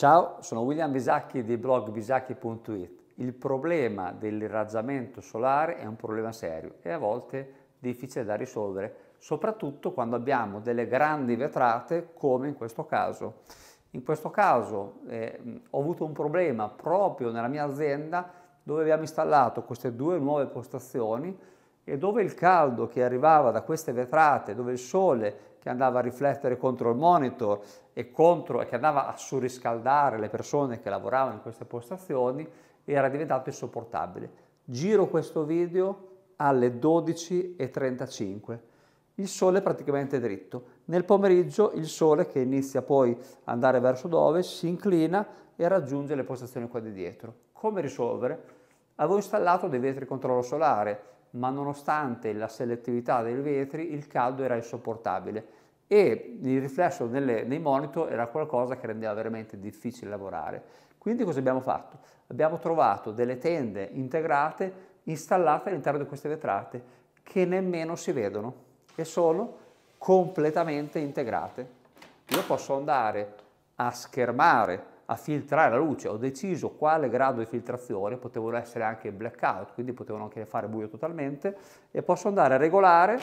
Ciao, sono William Bisacchi di blog bisacchi.it. Il problema dell'irraggiamento solare è un problema serio e a volte difficile da risolvere, soprattutto quando abbiamo delle grandi vetrate come in questo caso. In questo caso eh, ho avuto un problema proprio nella mia azienda dove abbiamo installato queste due nuove postazioni e dove il caldo che arrivava da queste vetrate, dove il sole che andava a riflettere contro il monitor e, contro, che andava a surriscaldare le persone che lavoravano in queste postazioni, era diventato insopportabile. Giro questo video alle 12.35. Il sole è praticamente dritto. Nel pomeriggio il sole, che inizia poi ad andare verso dove si inclina e raggiunge le postazioni qua di dietro. Come risolvere? Avevo installato dei vetri controllo solare ma nonostante la selettività dei vetri il caldo era insopportabile e il riflesso nelle, nei monitor era qualcosa che rendeva veramente difficile lavorare. Quindi cosa abbiamo fatto? Abbiamo trovato delle tende integrate installate all'interno di queste vetrate che nemmeno si vedono e sono completamente integrate. Io posso andare a schermare a filtrare la luce, ho deciso quale grado di filtrazione, potevano essere anche blackout, quindi potevano anche fare buio totalmente, e posso andare a regolare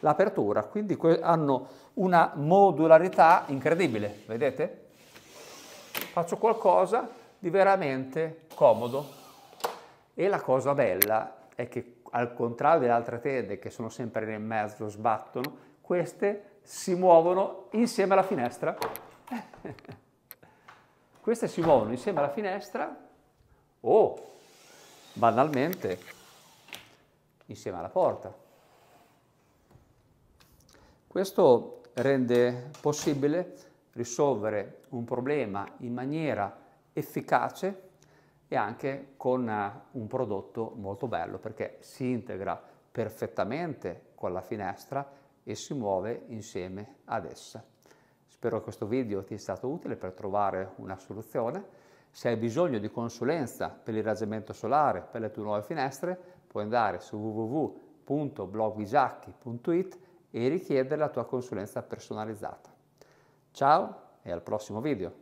l'apertura, quindi hanno una modularità incredibile, vedete? Faccio qualcosa di veramente comodo. E la cosa bella è che al contrario delle altre tende che sono sempre nel mezzo, sbattono, queste si muovono insieme alla finestra queste si muovono insieme alla finestra o, banalmente, insieme alla porta. Questo rende possibile risolvere un problema in maniera efficace e anche con eh, un prodotto molto bello perché si integra perfettamente con la finestra e si muove insieme ad essa. Spero che questo video ti sia stato utile per trovare una soluzione. Se hai bisogno di consulenza per l'irraggiamento solare, per le tue nuove finestre, puoi andare su www.blogvisacchi.it e richiedere la tua consulenza personalizzata. Ciao e al prossimo video!